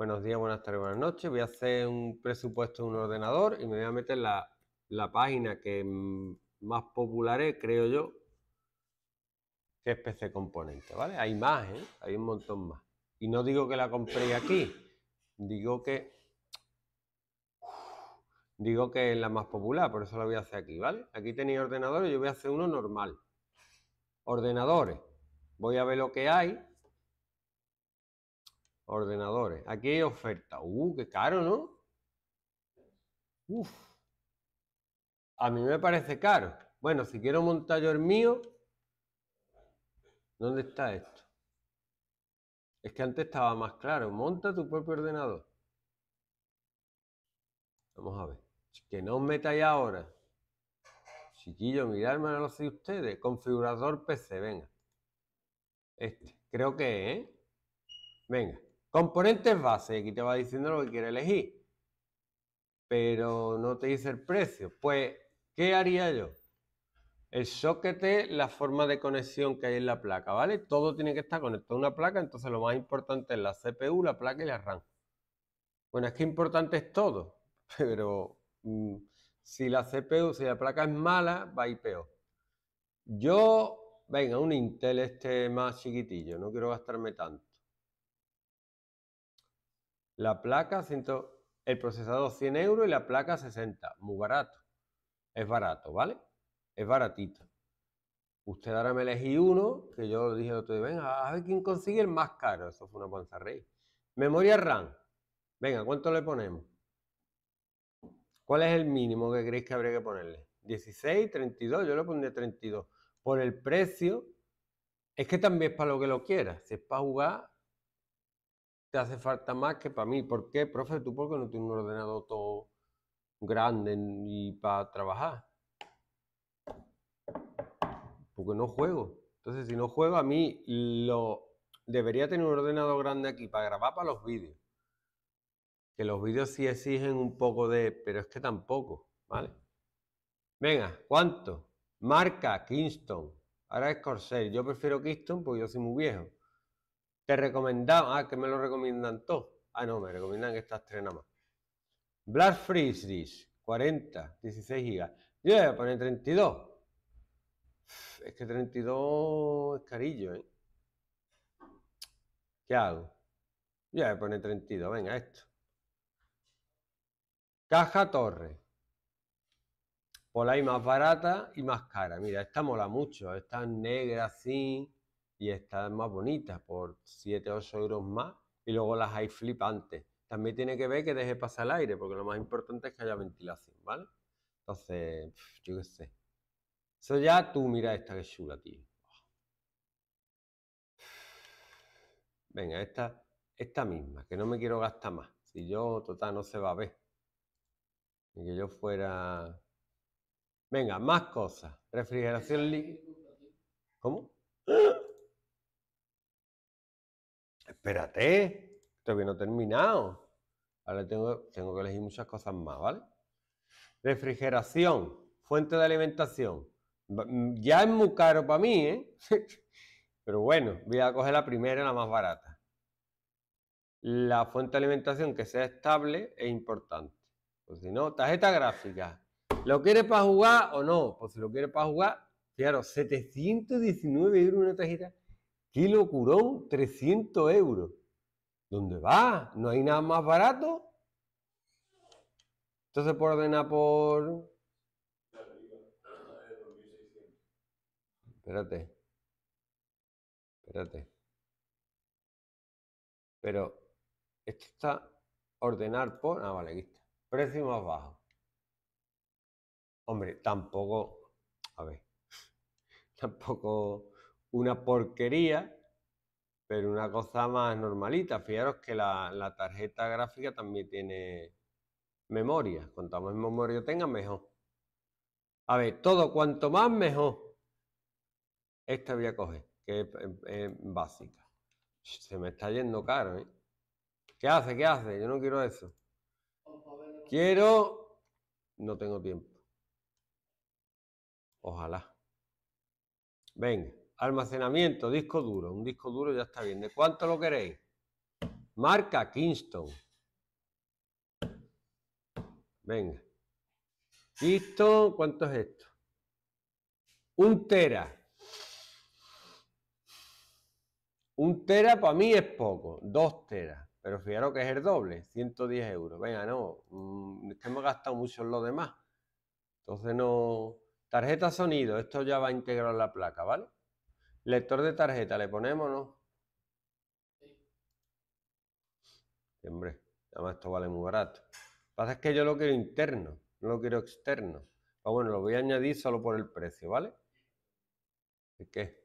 Buenos días, buenas tardes, buenas noches. Voy a hacer un presupuesto en un ordenador y me voy a meter la, la página que mm, más popular es, creo yo, que es PC Componente, ¿vale? Hay más, ¿eh? Hay un montón más. Y no digo que la compré aquí, digo que... Digo que es la más popular, por eso la voy a hacer aquí, ¿vale? Aquí tenéis ordenadores, yo voy a hacer uno normal. Ordenadores. Voy a ver lo que hay Ordenadores. Aquí hay oferta. Uh, qué caro, ¿no? Uf. A mí me parece caro. Bueno, si quiero montar yo el mío, ¿dónde está esto? Es que antes estaba más claro. Monta tu propio ordenador. Vamos a ver. Que no os metáis ahora. Chiquillo, miradme a los de ustedes. Configurador PC, venga. Este, creo que, ¿eh? Venga. Componentes base, aquí te va diciendo lo que quiere elegir, pero no te dice el precio. Pues, ¿qué haría yo? El socket la forma de conexión que hay en la placa, ¿vale? Todo tiene que estar conectado a una placa, entonces lo más importante es la CPU, la placa y la RAM. Bueno, es que importante es todo, pero mm, si la CPU, si la placa es mala, va a ir peor. Yo, venga, un Intel este más chiquitillo, no quiero gastarme tanto. La placa, ciento el procesador 100 euros y la placa 60. Muy barato. Es barato, ¿vale? Es baratito. Usted ahora me elegí uno, que yo dije otro día, venga, a ver quién consigue el más caro. Eso fue una rey Memoria RAM. Venga, ¿cuánto le ponemos? ¿Cuál es el mínimo que creéis que habría que ponerle? 16, 32, yo le pondría 32. Por el precio, es que también es para lo que lo quiera, Si es para jugar, te hace falta más que para mí. ¿Por qué, profe? ¿Tú porque no tienes un ordenador todo grande ni para trabajar? Porque no juego. Entonces, si no juego, a mí lo debería tener un ordenador grande aquí para grabar para los vídeos. Que los vídeos sí exigen un poco de, pero es que tampoco, ¿vale? Venga, ¿cuánto? Marca Kingston. Ahora es Corsair. Yo prefiero Kingston porque yo soy muy viejo que recomendaba, ah, que me lo recomiendan todos. Ah, no, me recomiendan estas tres nada más. Blast Freeze 40, 16 gigas Yo voy a poner 32. Es que 32 es carillo, ¿eh? ¿Qué hago? Yo voy a poner 32, venga, esto. Caja torre. Por ahí más barata y más cara. Mira, esta mola mucho. Esta negra así y están más bonitas por 7 o 8 euros más y luego las hay flipantes. También tiene que ver que deje pasar el aire, porque lo más importante es que haya ventilación, ¿vale? Entonces, yo qué sé. Eso ya tú mira esta que chula, tío. Venga, esta, esta misma, que no me quiero gastar más. Si yo, total, no se va a ver. Y que yo fuera... Venga, más cosas. Refrigeración líquida. ¿Cómo? espérate, todavía no he terminado. Ahora tengo, tengo que elegir muchas cosas más, ¿vale? Refrigeración, fuente de alimentación. Mm, ya es muy caro para mí, ¿eh? Pero bueno, voy a coger la primera, la más barata. La fuente de alimentación que sea estable es importante. Pues si no, tarjeta gráfica. ¿Lo quieres para jugar o no? Pues si lo quieres para jugar, claro, 719 euros una tarjeta Kilo curón, 300 euros. ¿Dónde va? ¿No hay nada más barato? Entonces por ordenar por... Espérate. Espérate. Pero esto está ordenar por... Ah, vale, aquí está. Precio más bajo. Hombre, tampoco... A ver. Tampoco una porquería, pero una cosa más normalita. Fijaros que la, la tarjeta gráfica también tiene memoria. Cuanto más memoria tenga, mejor. A ver, todo cuanto más, mejor. Esta voy a coger, que es básica. Se me está yendo caro, ¿eh? ¿Qué hace? ¿Qué hace? Yo no quiero eso. Quiero... No tengo tiempo. Ojalá. Venga. Almacenamiento, disco duro. Un disco duro ya está bien. ¿De cuánto lo queréis? Marca Kingston. Venga. Kingston, ¿cuánto es esto? Un tera. Un tera para mí es poco, dos teras, pero fijaros que es el doble, 110 euros. Venga, no, mm, es que hemos gastado mucho en lo demás. Entonces no... Tarjeta sonido, esto ya va a integrar la placa, ¿vale? Lector de tarjeta, ¿le ponemos no? Sí. Hombre, además esto vale muy barato. Lo que pasa es que yo lo quiero interno, no lo quiero externo. Pero pues bueno, lo voy a añadir solo por el precio, ¿vale? ¿Y qué?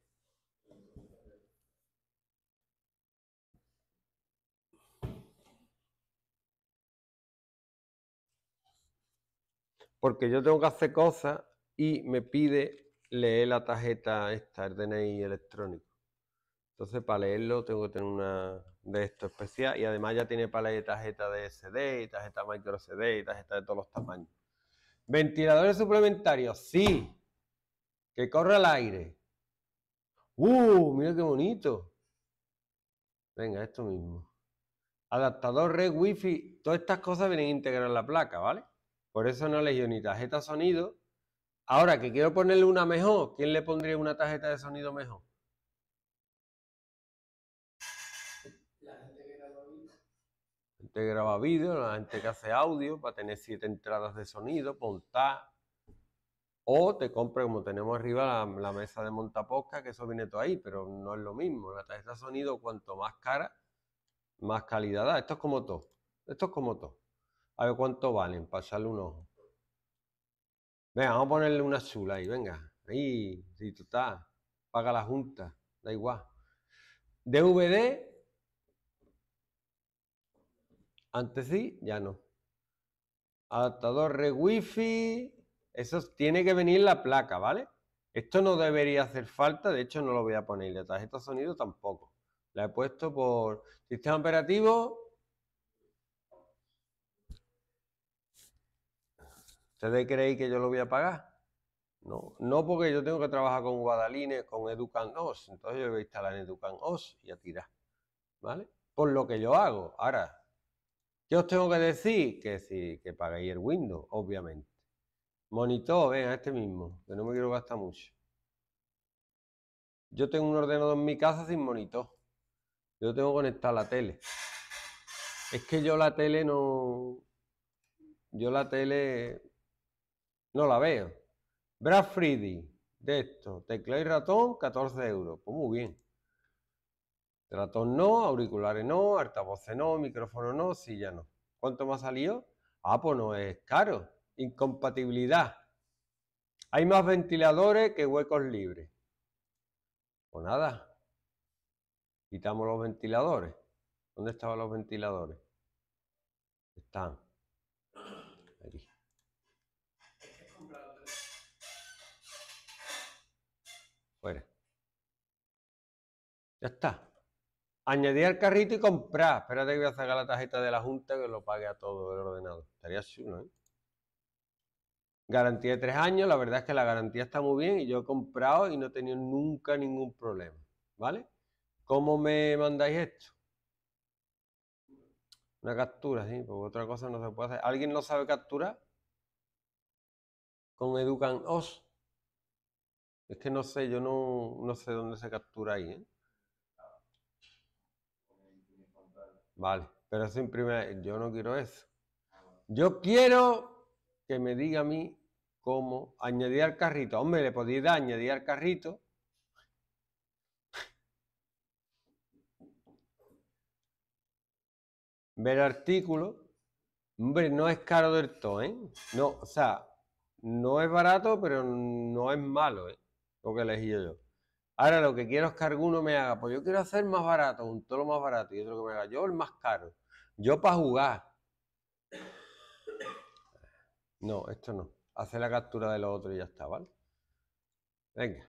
Porque yo tengo que hacer cosas y me pide lee la tarjeta esta, el DNI electrónico. Entonces, para leerlo tengo que tener una de esto especial y además ya tiene para leer tarjeta de SD tarjeta micro SD y tarjeta de todos los tamaños. Ventiladores suplementarios, sí. Que corra el aire. ¡Uh! Mira qué bonito. Venga, esto mismo. Adaptador red wifi. Todas estas cosas vienen integradas en la placa, ¿vale? Por eso no he ni tarjeta sonido Ahora que quiero ponerle una mejor, ¿quién le pondría una tarjeta de sonido mejor? La gente que graba vídeo. La gente que graba vídeo, la gente que hace audio para tener siete entradas de sonido, montar. O te compra, como tenemos arriba, la, mesa de montaposca, que eso viene todo ahí, pero no es lo mismo. La tarjeta de sonido, cuanto más cara, más calidad da. Esto es como todo. Esto es como todo. A ver cuánto valen, echarle un ojo. Venga, vamos a ponerle una chula ahí, venga. Ahí, si tú estás, paga la junta, da igual. DVD, antes sí, ya no. Adaptador re wifi, eso tiene que venir la placa, ¿vale? Esto no debería hacer falta, de hecho no lo voy a poner. La tarjeta sonido tampoco. La he puesto por sistema operativo, ¿Ustedes creen que yo lo voy a pagar? No, no porque yo tengo que trabajar con Guadalines, con Educan entonces yo voy a instalar Educan OS y a tirar, ¿vale? Por lo que yo hago. Ahora, ¿qué os tengo que decir? Que sí, que pagáis el Windows, obviamente. Monitor, ven, a este mismo, que no me quiero gastar mucho. Yo tengo un ordenador en mi casa sin monitor. Yo tengo que conectar la tele. Es que yo la tele no... Yo la tele no la veo. Brad Friday, de esto, tecla y ratón, 14 euros. Pues muy bien. Ratón no, auriculares no, altavoces no, micrófono no, silla no. ¿Cuánto más ha salido? Ah, pues no es caro. Incompatibilidad. Hay más ventiladores que huecos libres. Pues nada. Quitamos los ventiladores. ¿Dónde estaban los ventiladores? Están. Ya está. Añadir al carrito y comprar. Espérate que voy a sacar la tarjeta de la Junta que lo pague a todo el ordenado. Estaría chulo, ¿eh? Garantía de tres años. La verdad es que la garantía está muy bien y yo he comprado y no he tenido nunca ningún problema. ¿Vale? ¿Cómo me mandáis esto? Una captura, sí, porque otra cosa no se puede hacer. ¿Alguien no sabe capturar? Con Educan OS. Es que no sé, yo no, no sé dónde se captura ahí, ¿eh? Vale, pero eso imprime, yo no quiero eso. Yo quiero que me diga a mí cómo añadir al carrito. Hombre, le podéis dar añadir al carrito. Ver artículo. Hombre, no es caro del todo, ¿eh? No, o sea, no es barato, pero no es malo, ¿eh? Lo que elegí yo. Ahora lo que quiero es que alguno me haga, pues yo quiero hacer más barato, un toro más barato y otro que me haga, yo el más caro, yo para jugar. No, esto no. Hace la captura de los otros y ya está, ¿vale? Venga.